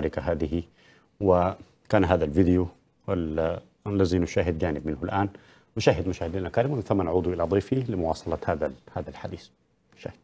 المعركة هذه وكان هذا الفيديو الذي نشاهد جانب منه الآن نشاهد مشاهدينا الكرام ومن ثم نعود إلى ضيفي لمواصلة هذا هذا الحديث شاهد.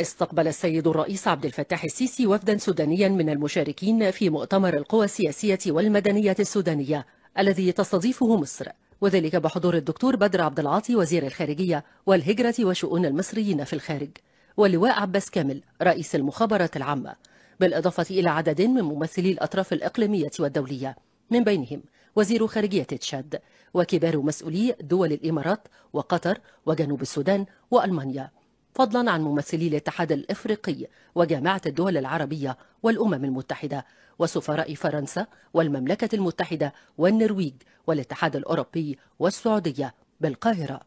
استقبل السيد الرئيس عبد الفتاح السيسي وفدا سودانيا من المشاركين في مؤتمر القوى السياسية والمدنية السودانية الذي تستضيفه مصر وذلك بحضور الدكتور بدر عبد العاطي وزير الخارجية والهجرة وشؤون المصريين في الخارج واللواء عباس كامل رئيس المخابرات العامة بالإضافة إلى عدد من ممثلي الأطراف الإقليمية والدولية من بينهم وزير خارجية تشاد وكبار مسؤولي دول الإمارات وقطر وجنوب السودان وألمانيا فضلا عن ممثلي الاتحاد الإفريقي وجامعة الدول العربية والأمم المتحدة وسفراء فرنسا والمملكة المتحدة والنرويج والاتحاد الأوروبي والسعودية بالقاهرة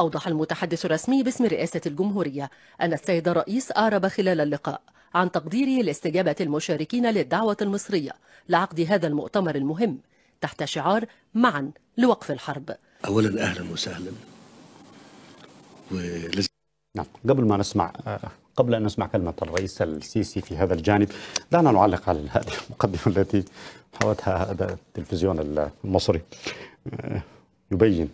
أوضح المتحدث الرسمي باسم رئاسة الجمهورية أن السيد الرئيس أعرب خلال اللقاء عن تقديره لاستجابة المشاركين للدعوة المصرية لعقد هذا المؤتمر المهم تحت شعار معا لوقف الحرب أولا أهلا وسهلا ولز... نعم قبل ما نسمع قبل أن نسمع كلمة الرئيس السيسي في هذا الجانب دعنا نعلق على هذه المقدمة التي حوتها هذا التلفزيون المصري آه، يبين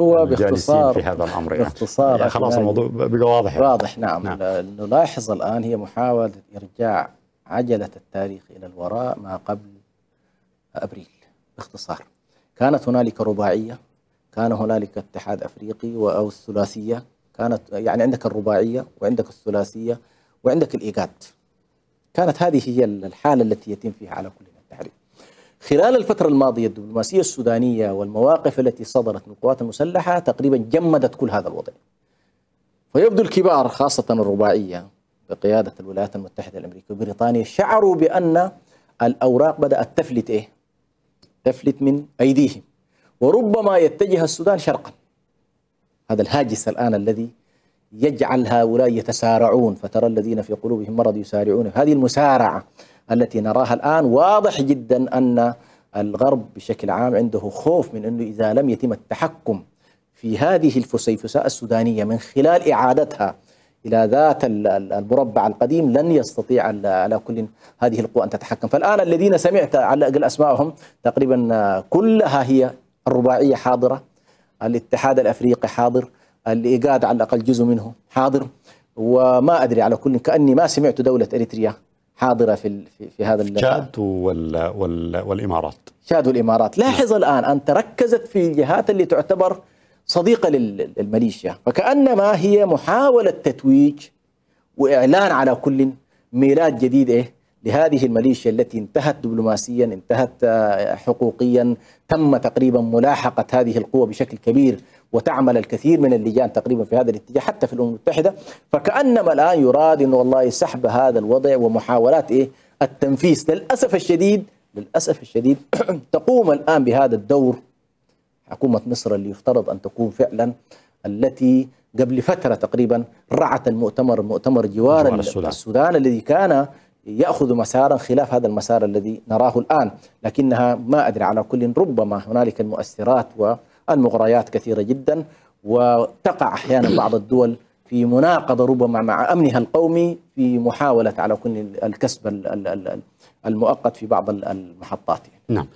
هو باختصار في هذا الامر يعني باختصار يعني خلاص الموضوع بقى واضح يعني. واضح نعم, نعم. نلاحظ الان هي محاوله ارجاع عجله التاريخ الى الوراء ما قبل ابريل باختصار كانت هنالك رباعيه كان هنالك اتحاد افريقي او الثلاثيه كانت يعني عندك الرباعيه وعندك الثلاثيه وعندك الايجاد كانت هذه هي الحاله التي يتم فيها على كل التحريك خلال الفترة الماضية الدبلوماسية السودانية والمواقف التي صدرت من القوات المسلحة تقريبا جمدت كل هذا الوضع فيبدو الكبار خاصة الرباعية بقيادة الولايات المتحدة الأمريكية وبريطانيا شعروا بأن الأوراق بدأت تفلت إيه؟ تفلت من أيديهم وربما يتجه السودان شرقا هذا الهاجس الآن الذي يجعل هؤلاء يتسارعون فترى الذين في قلوبهم مرض يسارعون هذه المسارعة التي نراها الآن واضح جدا أن الغرب بشكل عام عنده خوف من أنه إذا لم يتم التحكم في هذه الفسيفساء السودانية من خلال إعادتها إلى ذات المربع القديم لن يستطيع على كل هذه القوى أن تتحكم فالآن الذين سمعت على أقل أسمائهم تقريبا كلها هي الرباعية حاضرة الاتحاد الأفريقي حاضر الايجاد على الاقل جزء منه حاضر وما ادري على كل كاني ما سمعت دوله اريتريا حاضره في في, في هذا تشاد والامارات تشاد والامارات لاحظ الان ان تركزت في الجهات اللي تعتبر صديقه للميليشيا فكانما هي محاوله تتويج واعلان على كل ميلاد جديد ايه لهذه الميليشيا التي انتهت دبلوماسيا انتهت آه، حقوقيا تم تقريبا ملاحقة هذه القوة بشكل كبير وتعمل الكثير من اللجان تقريبا في هذا الاتجاه حتى في الأمم المتحدة فكأنما الآن يراد أنه والله سحب هذا الوضع ومحاولات إيه التنفيذ للأسف الشديد للأسف الشديد تقوم الآن بهذا الدور حكومة مصر اللي يفترض أن تكون فعلا التي قبل فترة تقريبا رعت المؤتمر مؤتمر جوار السودان. السودان الذي كان ياخذ مسارا خلاف هذا المسار الذي نراه الان، لكنها ما ادري على كل ربما هنالك المؤثرات والمغريات كثيره جدا وتقع احيانا بعض الدول في مناقضه ربما مع امنها القومي في محاوله على كل الكسب المؤقت في بعض المحطات. نعم،